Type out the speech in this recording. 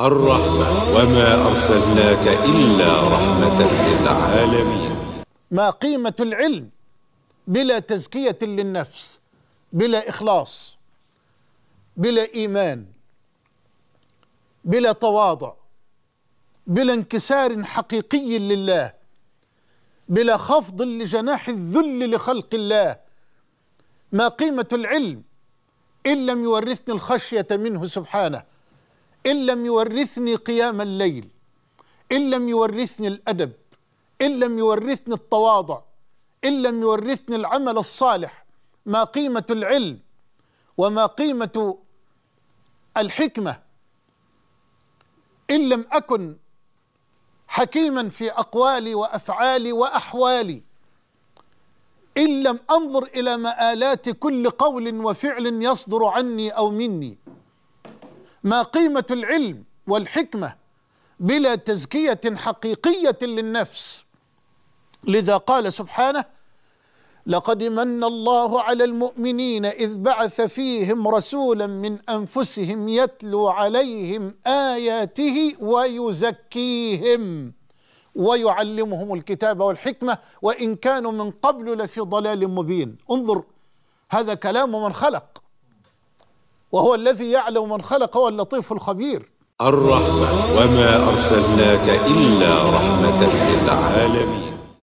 الرحمة وما أرسلناك إلا رحمة للعالمين ما قيمة العلم بلا تزكية للنفس بلا إخلاص بلا إيمان بلا تواضع بلا انكسار حقيقي لله بلا خفض لجناح الذل لخلق الله ما قيمة العلم إن لم يورثني الخشية منه سبحانه إن لم يورثني قيام الليل إن لم يورثني الأدب إن لم يورثني التواضع إن لم يورثني العمل الصالح ما قيمة العلم وما قيمة الحكمة إن لم أكن حكيما في أقوالي وأفعالي وأحوالي إن لم أنظر إلى مآلات كل قول وفعل يصدر عني أو مني ما قيمة العلم والحكمة بلا تزكية حقيقية للنفس لذا قال سبحانه لقد من الله على المؤمنين إذ بعث فيهم رسولا من أنفسهم يتلو عليهم آياته ويزكيهم ويعلمهم الكتاب والحكمة وإن كانوا من قبل لفي ضلال مبين انظر هذا كلام من خلق وهو الذي يعلم من خلق هو اللطيف الخبير الرحمة وما أرسلناك إلا رحمة للعالمين